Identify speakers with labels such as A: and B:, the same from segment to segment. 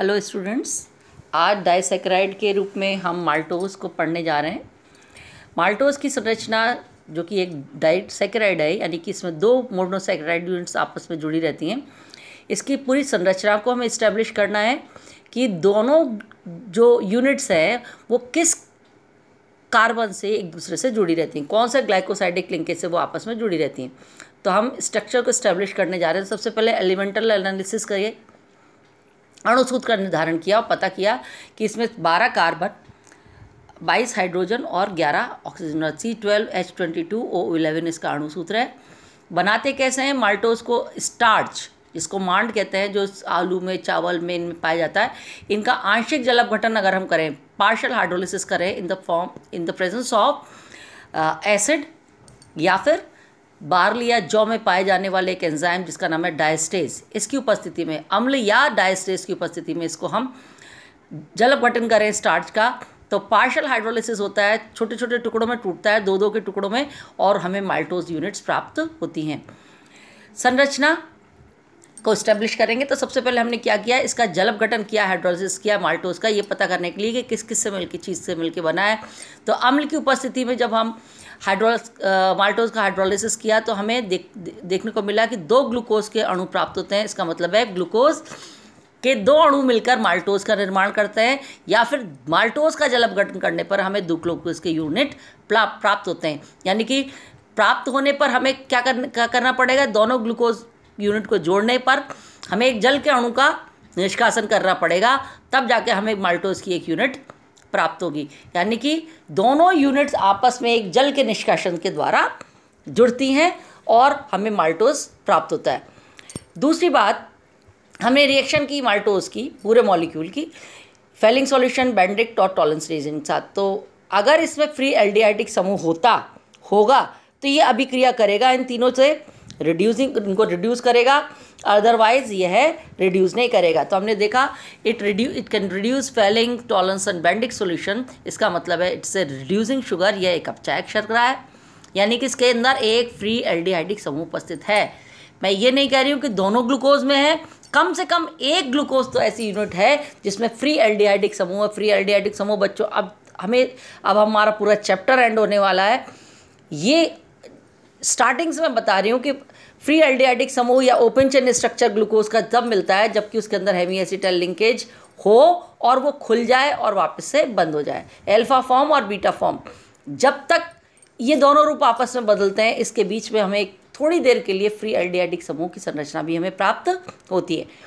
A: hello students आज disaccharide के रूप में हम माल्टोज को पढ़ने जा रहे हैं माल्टोज की संरचना जो कि एक डाइसेक्राइड है यानी कि इसमें दो मोनोसेक्राइड यूनिट्स आपस में जुड़ी रहती हैं इसकी पूरी संरचना को हमें इस्टेब्लिश करना है कि दोनों जो यूनिट्स हैं वो किस कार्बन से एक दूसरे से जुड़ी रहती हैं कौन सा ग्लाइकोसाइडिक लिंकेज से वो आपस में जुड़ी रहती हैं तो हम स्ट्रक्चर को इस्टेब्लिश करने जा रहे हैं सबसे पहले एलिमेंटल एनालिसिस करिए अणुसूद का निर्धारण किया और पता किया कि इसमें बारह कार्बन बाईस हाइड्रोजन और ग्यारह ऑक्सीजन और C twelve H twenty two O eleven इसका अणुसूत्र है बनाते कैसे हैं माल्टोज को स्टार्च इसको मांड कहते हैं जो आलू में चावल में इनमें पाया जाता है इनका आंशिक अपघटन अगर हम करें पार्शल हाइड्रोलिसिस करें in the form in the presence of acid या फिर बार्ल या जौ में पाए जाने वाले एक एंजाइम जिसका नाम है डायस्टेज इसकी उपस्थिति में अम्ल या डायस्टेज की उपस्थिति में इसको हम जल गठन करें स्टार्च का तो पार्शल हाइड्रोलिसिस होता है छोटे छोटे टुकड़ों में टूटता है दो दो के टुकड़ों में और हमें माल्टोज यूनिट्स प्राप्त होती हैं संरचना को स्टैब्लिश करेंगे तो सबसे पहले हमने क्या किया इसका जलप गठन किया हाइड्रोलिसिस किया माल्टोज का ये पता करने के लिए कि किस किस से मिल चीज़ से मिलकर बना है तो अम्ल की उपस्थिति में जब हम हाइड्रोल माल्टोज का हाइड्रोलिसिस किया तो हमें देख देखने को मिला कि दो ग्लूकोज के अणु प्राप्त होते हैं इसका मतलब है ग्लूकोज के दो अणु मिलकर माल्टोज का निर्माण करते हैं या फिर माल्टोज का जल अपघटन करने पर हमें दो ग्लूकोज के यूनिट प्राप्त होते हैं यानी कि प्राप्त होने पर हमें क्या करना पड़ेगा दोनों ग्लूकोज यूनिट को जोड़ने पर हमें एक जल के अणु का निष्कासन करना पड़ेगा तब जाके हमें माल्टोज की एक यूनिट प्राप्त होगी यानी कि दोनों यूनिट्स आपस में एक जल के निष्कासन के द्वारा जुड़ती हैं और हमें माल्टोज प्राप्त होता है दूसरी बात हमने रिएक्शन की माल्टोज की पूरे मॉलिक्यूल की फेलिंग सॉल्यूशन बैंडिक्ट और टॉलेंस रेजिन साथ तो अगर इसमें फ्री एल समूह होता होगा तो ये अभिक्रिया करेगा इन तीनों से रिड्यूसिंग इनको रिड्यूस करेगा अदरवाइज़ यह रिड्यूस नहीं करेगा तो हमने देखा इट रिड्यू it can reduce Fehling Tollens and Benedict solution इसका मतलब है इट्स ए रिड्यूसिंग शुगर यह एक अपचायक शर्करा है यानी कि इसके अंदर एक फ्री एल्डिहाइडिक समूह उपस्थित है मैं ये नहीं कह रही हूँ कि दोनों ग्लूकोज में है कम से कम एक ग्लूकोज तो ऐसी यूनिट है जिसमें फ्री एल्डिहाइडिक समूह है फ्री एल्डिहाइडिक समूह बच्चों अब हमें अब हमारा पूरा चैप्टर एंड होने वाला है ये स्टार्टिंग से मैं बता रही हूँ कि फ्री एल्डियाडिक समूह या ओपन चेन स्ट्रक्चर ग्लूकोज का तब मिलता है जबकि उसके अंदर हैवी एसिटल लिंकेज हो और वो खुल जाए और वापस से बंद हो जाए एल्फा फॉर्म और बीटा फॉर्म जब तक ये दोनों रूप आपस में बदलते हैं इसके बीच में हमें थोड़ी देर के लिए फ्री एल्डियाडिक समूह की संरचना भी हमें प्राप्त होती है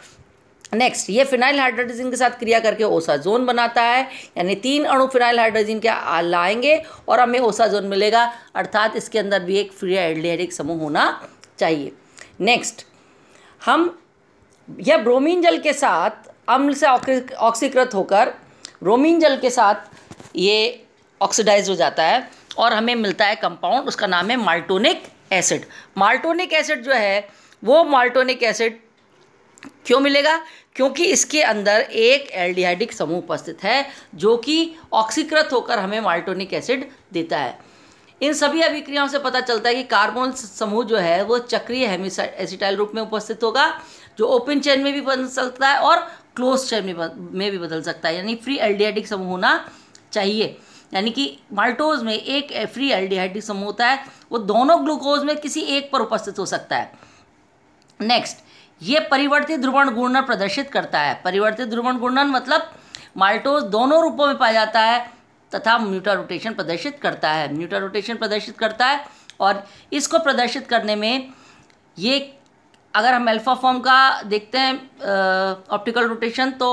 A: नेक्स्ट ये फिनाइल हाइड्रोजन के साथ क्रिया करके ओसाजोन बनाता है यानी तीन अणु फिनाइल हाइड्रोजन के लाएंगे और हमें ओसाजोन मिलेगा अर्थात इसके अंदर भी एक फ्री एल्डियाडिक समूह होना चाहिए नेक्स्ट हम यह ब्रोमीन जल के साथ अम्ल से ऑक्सीकृत होकर ब्रोमीन जल के साथ ये ऑक्सीडाइज हो जाता है और हमें मिलता है कंपाउंड उसका नाम है माल्टोनिक एसिड माल्टोनिक एसिड जो है वो माल्टोनिक एसिड क्यों मिलेगा क्योंकि इसके अंदर एक एल्डिहाइडिक समूह उपस्थित है जो कि ऑक्सीकृत होकर हमें माल्टोनिक एसिड देता है इन सभी अभिक्रियाओं से पता चलता है कि कार्बोन समूह जो है वो चक्रीय एसिटाइल रूप में उपस्थित होगा जो ओपन चेन में भी बदल सकता है और क्लोज चेन में भी बदल सकता है यानी फ्री एल्डिहाइडिक समूह होना चाहिए यानी कि माल्टोज में एक फ्री एल्डिहाइडिक समूह होता है वो दोनों ग्लूकोज में किसी एक पर उपस्थित हो सकता है नेक्स्ट ये परिवर्तित ध्रुवण गुणन प्रदर्शित करता है परिवर्तित ध्रुवण गुणन मतलब माल्टोज दोनों रूपों में पाया जाता है तथा म्यूटा रोटेशन प्रदर्शित करता है म्यूटा रोटेशन प्रदर्शित करता है और इसको प्रदर्शित करने में ये अगर हम अल्फ़ा फॉर्म का देखते हैं ऑप्टिकल रोटेशन तो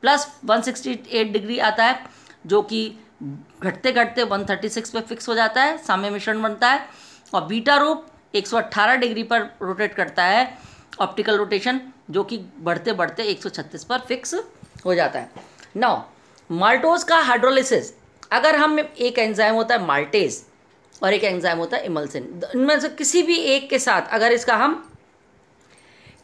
A: प्लस 168 डिग्री आता है जो कि घटते घटते 136 पे फिक्स हो जाता है साम्य मिश्रण बनता है और बीटा रूप 118 डिग्री पर रोटेट करता है ऑप्टिकल रोटेशन जो कि बढ़ते बढ़ते 136 पर फिक्स हो जाता है नौ माल्टोज का हाइड्रोलिसिस अगर हम एक एंजाइम होता है माल्टेज और एक एंजाइम होता है इमल्सिन इनमें से किसी भी एक के साथ अगर इसका हम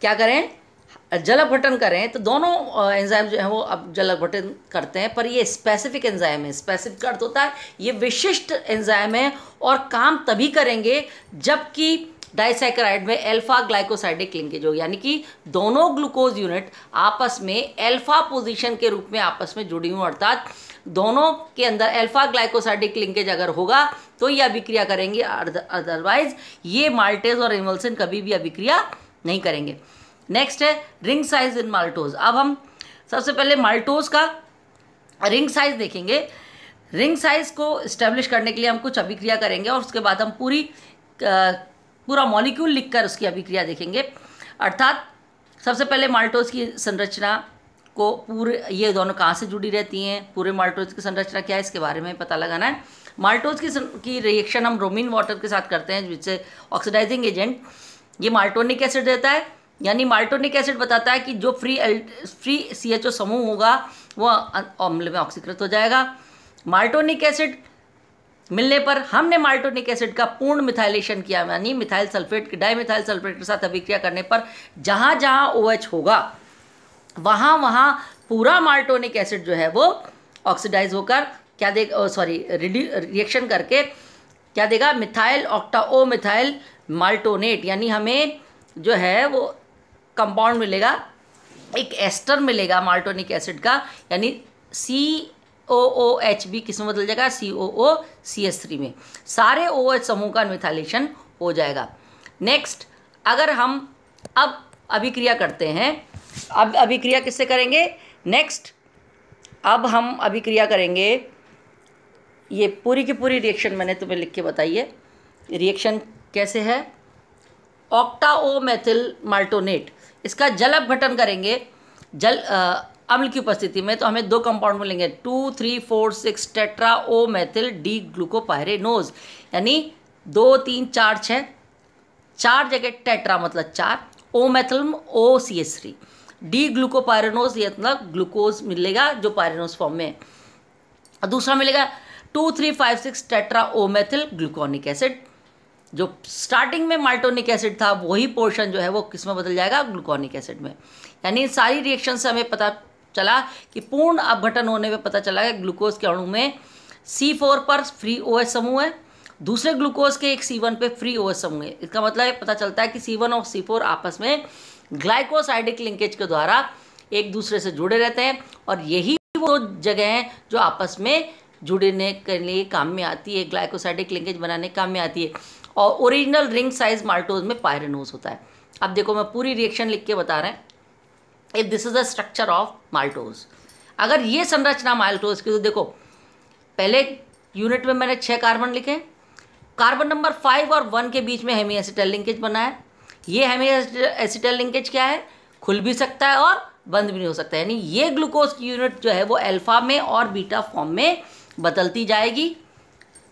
A: क्या करें जल अपघटन करें तो दोनों एंजाइम जो है वो अब जल अपघटन करते हैं पर ये स्पेसिफिक एंजाइम है स्पेसिफिक अर्थ होता है ये विशिष्ट एंजाइम है और काम तभी करेंगे जबकि डाइसैक्राइड में अल्फा ग्लाइकोसाइडिक लिंकेज हो यानी कि दोनों ग्लूकोज यूनिट आपस में अल्फा पोजीशन के रूप में आपस में जुड़ी हुई अर्थात दोनों के अंदर अल्फा ग्लाइकोसाइडिक लिंकेज अगर होगा तो ये अभिक्रिया करेंगे अदरवाइज ये माल्टेज और इमल्सन कभी भी अभिक्रिया नहीं करेंगे नेक्स्ट है रिंग साइज इन माल्टोज अब हम सबसे पहले माल्टोज का रिंग साइज देखेंगे रिंग साइज को स्टेब्लिश करने के लिए हम कुछ अभिक्रिया करेंगे और उसके बाद हम पूरी पूरा मॉलिक्यूल लिखकर उसकी अभिक्रिया देखेंगे अर्थात सबसे पहले माल्टोज की संरचना को पूरे ये दोनों कहाँ से जुड़ी रहती हैं पूरे माल्टोज की संरचना क्या है इसके बारे में पता लगाना है माल्टोज की की रिएक्शन हम रोमिन वाटर के साथ करते हैं जिससे ऑक्सीडाइजिंग एजेंट ये माल्टोनिक एसिड देता है यानी माल्टोनिक एसिड बताता है कि जो free L free C H O समूह होगा वह अम्ल में ऑक्सीकृत हो जाएगा माल्टोनिक एसिड मिलने पर हमने माल्टोनिक एसिड का पूर्ण मिथाइलेशन किया यानी methyl sulphate dimethyl sulphate के साथ अभिक्रिया करने पर जहाँ जहाँ ओ OH होगा वहाँ वहाँ पूरा माल्टोनिक एसिड जो है वो ऑक्सीडाइज होकर क्या दे सॉरी रिएक्शन करके क्या देगा methyl octa O methyl maltonate यानी हमें जो है वो कंपाउंड मिलेगा एक एस्टर मिलेगा माल्टोनिक एसिड का यानी सी ओ ओ एच बी किस में बदल जाएगा सी ओ ओ सी एस थ्री में सारे ओ एच समूह का मिथाइलेशन हो जाएगा नेक्स्ट अगर हम अब अभिक्रिया करते हैं अब अभिक्रिया किससे करेंगे नेक्स्ट अब हम अभिक्रिया करेंगे ये पूरी की पूरी रिएक्शन मैंने तुम्हें लिख के बताई है रिएक्शन कैसे है ऑक्टाओ मैथिल माल्टोनेट इसका जल अपघटन करेंगे जल अम्ल की उपस्थिति में तो हमें दो कंपाउंड मिलेंगे two three four six tetra O methyl D नोज यानी दो तीन चार छः चार जगह टेट्रा मतलब चार O methyl O C S three D glucopyranose ये इतना ग्लूकोज मिलेगा जो पायरेनोज फॉर्म में और दूसरा मिलेगा two three five six tetra O methyl gluconic acid जो स्टार्टिंग में माल्टोनिक एसिड था वही पोर्शन जो है वो किस में बदल जाएगा ग्लूकोनिक एसिड में यानी सारी रिएक्शन से हमें पता चला कि पूर्ण अपघटन होने में पता चला है ग्लूकोज के अणु में सी फोर पर फ्री ओ समूह है दूसरे ग्लूकोज के एक सी पे फ्री ओ एस समूह है इसका मतलब पता चलता है कि सी और सी फोर आपस में ग्लाइकोसाइडिक लिंकेज के द्वारा एक दूसरे से जुड़े रहते हैं और यही वो जगह हैं जो आपस में जुड़ने के लिए काम में आती है ग्लाइकोसाइडिक लिंकेज बनाने के काम में आती है और ओरिजिनल रिंग साइज माल्टोज में पायरेनोज होता है अब देखो मैं पूरी रिएक्शन लिख के बता रहे हैं if this is the structure of maltose अगर ये संरचना माल्टोज की तो देखो पहले यूनिट में मैंने छः कार्बन लिखे कार्बन नंबर फाइव और वन के बीच में हेमी एसिटल लिंकेज बना है ये हेमी एसिटल लिंकेज क्या है खुल भी सकता है और बंद भी नहीं हो सकता यानी ये ग्लूकोज की यूनिट जो है वो अल्फा में और बीटा फॉर्म में बदलती जाएगी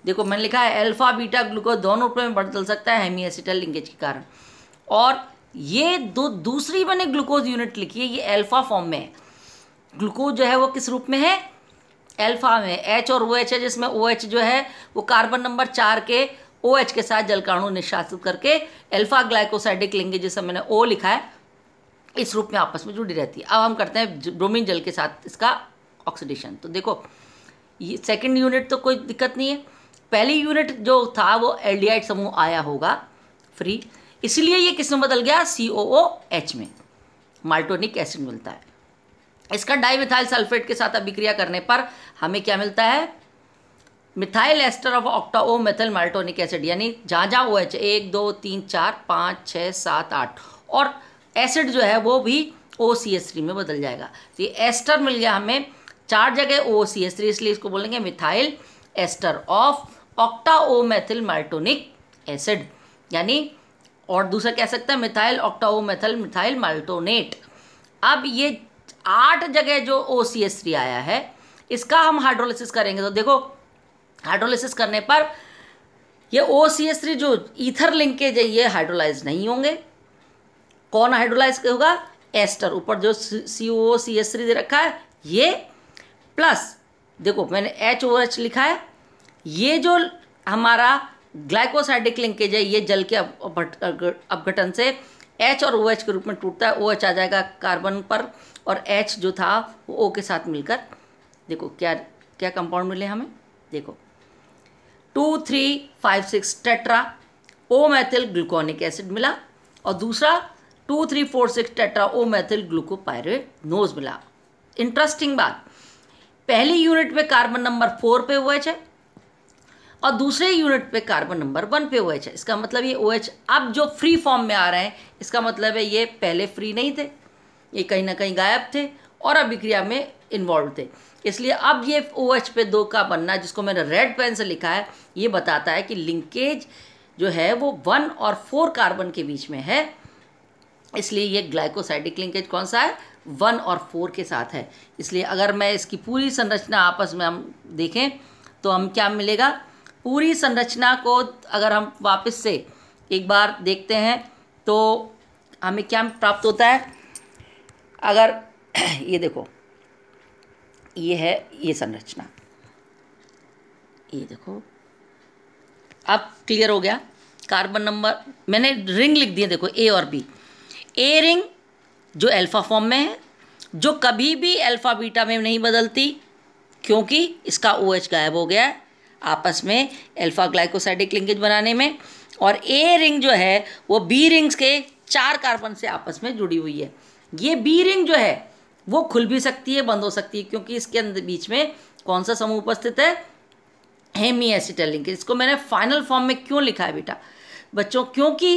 A: देखो मैंने लिखा है अल्फा बीटा ग्लूकोज दोनों रूप में बदल सकता है हेमी एसिटल लिंकेज के कारण और ये दो दूसरी मैंने ग्लूकोज यूनिट लिखी है ये अल्फा फॉर्म में है ग्लूकोज जो है वो किस रूप में है अल्फा में एच और ओ OH एच है जिसमें ओ OH एच जो है वो कार्बन नंबर चार के ओ OH के साथ जलकाणु निष्कासित करके एल्फा ग्लाइकोसाइडिक लेंगे जिसे मैंने ओ लिखा है इस रूप में आपस में जुड़ी रहती है अब हम करते हैं ब्रोमीन जल के साथ इसका ऑक्सीडेशन तो देखो ये सेकेंड यूनिट तो कोई दिक्कत नहीं है पहली यूनिट जो था वो एल्डिहाइड समूह आया होगा फ्री इसलिए ये किस में बदल गया सी ओ ओ एच में माल्टोनिक एसिड मिलता है इसका डाईमिथाइल सल्फेट के साथ अभिक्रिया करने पर हमें क्या मिलता है methyl ester of octa O methyl maltonic acid यानी जहाँ जहाँ ओ एच एक दो तीन चार पाँच छः सात आठ और एसिड जो है वो भी ओ सी एस थ्री में बदल जाएगा तो ये एस्टर मिल गया हमें चार जगह ओ सी एस थ्री इसलिए इसको बोलेंगे methyl ester of octa O methyl maltonic acid यानी और दूसरा कह सकते हैं methyl octa O methyl methyl maltonate अब ये आठ जगह जो ओ सी एस थ्री आया है इसका हम हाइड्रोलिसिस करेंगे तो देखो हाइड्रोलिसिस करने पर ये ओ सी एस थ्री जो ईथर लिंकेज है ये हाइड्रोलाइज नहीं होंगे कौन हाइड्रोलाइज होगा एस्टर ऊपर जो सी ओ सी एस थ्री दे रखा है ये प्लस देखो मैंने एच ओ एच लिखा है ये जो हमारा ग्लाइकोसाइडिक लिंकेज है ये जल के अपघटन से एच और ओ एच के रूप में टूटता है ओ एच आ जाएगा कार्बन पर और एच जो था वो ओ के साथ मिलकर देखो क्या क्या कंपाउंड मिले हमें देखो two three five six tetra O methyl gluconic acid मिला और दूसरा two three four six tetra O methyl glucopyranose मिला इंटरेस्टिंग बात पहली यूनिट में कार्बन नंबर फोर पे ओ एच है और दूसरे यूनिट पे कार्बन नंबर वन पे ओ एच है इसका मतलब ये ओ एच अब जो फ्री फॉर्म में आ रहे हैं इसका मतलब है ये पहले फ्री नहीं थे ये कहीं ना कहीं गायब थे और अभिक्रिया में इन्वॉल्व थे इसलिए अब ये ओ एच पे दो का बनना जिसको मैंने रेड पेन से लिखा है ये बताता है कि लिंकेज जो है वो वन और फोर कार्बन के बीच में है इसलिए ये ग्लाइकोसाइडिक लिंकेज कौन सा है वन और फोर के साथ है इसलिए अगर मैं इसकी पूरी संरचना आपस में हम देखें तो हम क्या मिलेगा पूरी संरचना को अगर हम वापस से एक बार देखते हैं तो हमें क्या प्राप्त होता है अगर ये देखो ये है ये संरचना ये देखो अब क्लियर हो गया कार्बन नंबर मैंने रिंग लिख दिए देखो ए और बी ए रिंग जो अल्फा फॉर्म में है जो कभी भी अल्फा बीटा में नहीं बदलती क्योंकि इसका ओ OH गायब हो गया है आपस में अल्फा ग्लाइकोसाइडिक लिंकेज बनाने में और ए रिंग जो है वो बी रिंग्स के चार कार्बन से आपस में जुड़ी हुई है ये बी रिंग जो है वो खुल भी सकती है बंद हो सकती है क्योंकि इसके अंदर बीच में कौन सा समूह उपस्थित है हेमी एसिटेलिंग इसको मैंने फाइनल फॉर्म में क्यों लिखा है बेटा बच्चों क्योंकि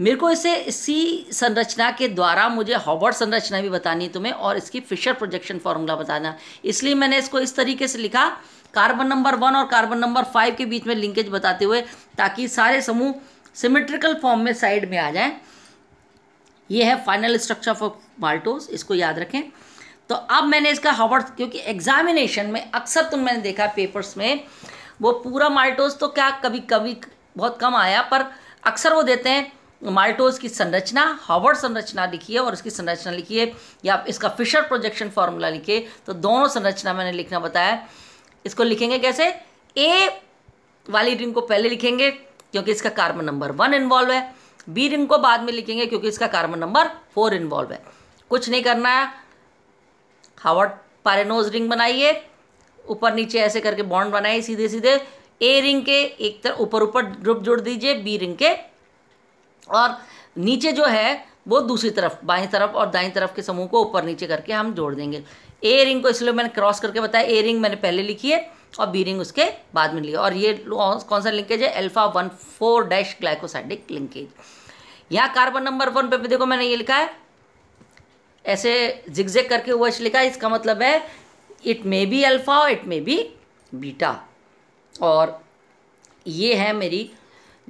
A: मेरे को इसे इसी संरचना के द्वारा मुझे हॉवर्ड संरचना भी बतानी है तुम्हें और इसकी फिशर प्रोजेक्शन फॉर्मूला बताना इसलिए मैंने इसको इस तरीके से लिखा कार्बन नंबर वन और कार्बन नंबर फाइव के बीच में लिंकेज बताते हुए ताकि सारे समूह सिमेट्रिकल फॉर्म में साइड में आ जाएं ये है फाइनल स्ट्रक्चर ऑफ माल्टोज इसको याद रखें तो अब मैंने इसका हॉवर्ड क्योंकि एग्जामिनेशन में अक्सर तुम तो मैंने देखा पेपर्स में वो पूरा माल्टोज तो क्या कभी कभी बहुत कम आया पर अक्सर वो देते हैं माल्टोज की संरचना हावर्ड संरचना लिखिए और इसकी संरचना लिखिए या इसका फिशर प्रोजेक्शन फार्मूला लिखिए तो दोनों संरचना मैंने लिखना बताया इसको लिखेंगे कैसे ए वाली रिंग को पहले लिखेंगे क्योंकि इसका कार्बन नंबर वन इन्वॉल्व है बी रिंग को बाद में लिखेंगे क्योंकि इसका कार्बन नंबर फोर इन्वॉल्व है कुछ नहीं करना है हावर्ड पारेनोज रिंग बनाइए ऊपर नीचे ऐसे करके बॉन्ड बनाइए सीधे सीधे ए रिंग के एक तरफ ऊपर ऊपर ग्रुप जोड़ दीजिए बी रिंग के और नीचे जो है वो दूसरी तरफ बाई तरफ और दाई तरफ के समूह को ऊपर नीचे करके हम जोड़ देंगे ए रिंग को इसलिए मैंने क्रॉस करके बताया ए रिंग मैंने पहले लिखी है और बी रिंग उसके बाद में लिया और ये कौन सा लिंकेज है alpha one four dash glycosidic linkage यहाँ कार्बन नंबर वन पे भी देखो मैंने ये लिखा है ऐसे जिगजेग करके वो लिखा है इसका मतलब है इट मे बी अल्फा और इट मे बी बीटा और ये है मेरी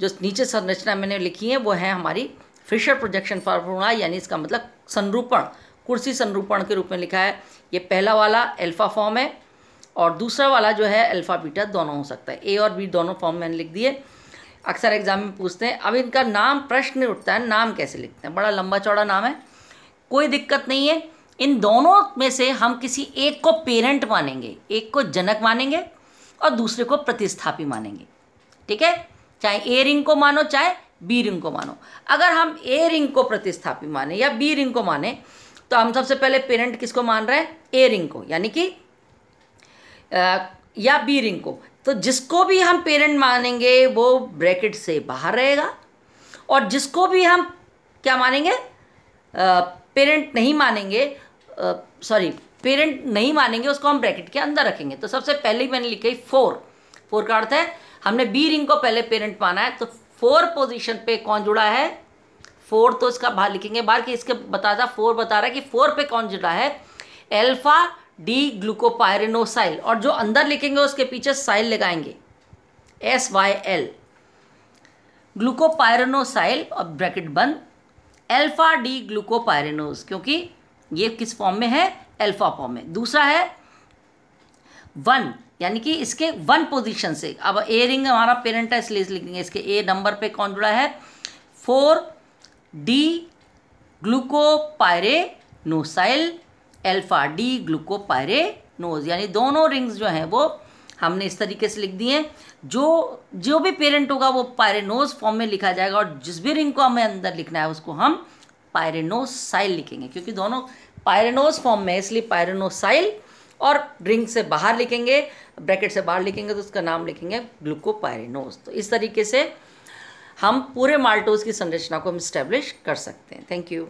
A: जो नीचे संरचना मैंने लिखी है वो है हमारी फिशर प्रोजेक्शन फार्मूला यानी इसका मतलब संरूपण कुर्सी संरूपण के रूप में लिखा है ये पहला वाला अल्फ़ा फॉर्म है और दूसरा वाला जो है अल्फ़ा बीटा दोनों हो सकता है ए और बी दोनों फॉर्म मैंने लिख दिए अक्सर एग्जाम में पूछते हैं अब इनका नाम प्रश्न उठता है नाम कैसे लिखते हैं बड़ा लंबा चौड़ा नाम है कोई दिक्कत नहीं है इन दोनों में से हम किसी एक को पेरेंट मानेंगे एक को जनक मानेंगे और दूसरे को प्रतिस्थापी मानेंगे ठीक है चाहे ए रिंग को मानो चाहे बी रिंग को मानो अगर हम ए रिंग को प्रतिस्थापी माने या बी रिंग को माने तो हम सबसे पहले पेरेंट किसको मान रहे हैं ए रिंग को यानी कि या बी रिंग को तो जिसको भी हम पेरेंट मानेंगे वो ब्रैकेट से बाहर रहेगा और जिसको भी हम क्या मानेंगे पेरेंट नहीं मानेंगे सॉरी पेरेंट नहीं मानेंगे उसको हम ब्रैकेट के अंदर रखेंगे तो सबसे पहले मैंने लिखी फोर फोर का अर्थ है हमने बी रिंग को पहले पेरेंट माना है तो फोर पोजीशन पे कौन जुड़ा है फोर तो इसका बाहर लिखेंगे बाहर कि इसके बता रहा फोर बता रहा है कि फोर पे कौन जुड़ा है एल्फा डी ग्लूकोपायरिनोसाइल और जो अंदर लिखेंगे उसके पीछे साइल लगाएंगे एस वाई एल ग्लूकोपायरिनोसाइल और ब्रैकेट बंद एल्फा डी ग्लूकोपायरिनोस क्योंकि ये किस फॉर्म में है एल्फा फॉर्म में दूसरा है वन यानी कि इसके वन पोजीशन से अब ए रिंग हमारा पेरेंट है इसलिए लिखेंगे इसके ए नंबर पे कौन जुड़ा है four D glucopyranosyl alpha D glucopyranose यानी दोनों रिंग्स जो हैं वो हमने इस तरीके से लिख दिए हैं जो जो भी पेरेंट होगा वो पायरेनोज फॉर्म में लिखा जाएगा और जिस भी रिंग को हमें अंदर लिखना है उसको हम पायरेनोसाइल लिखेंगे क्योंकि दोनों पायरेनोज फॉर्म में इसलिए पायरेनोसाइल और रिंग से बाहर लिखेंगे ब्रैकेट से बाहर लिखेंगे तो उसका नाम लिखेंगे ग्लूकोपायरेनोज तो इस तरीके से हम पूरे माल्टोज की संरचना को हम स्टैब्लिश कर सकते हैं थैंक यू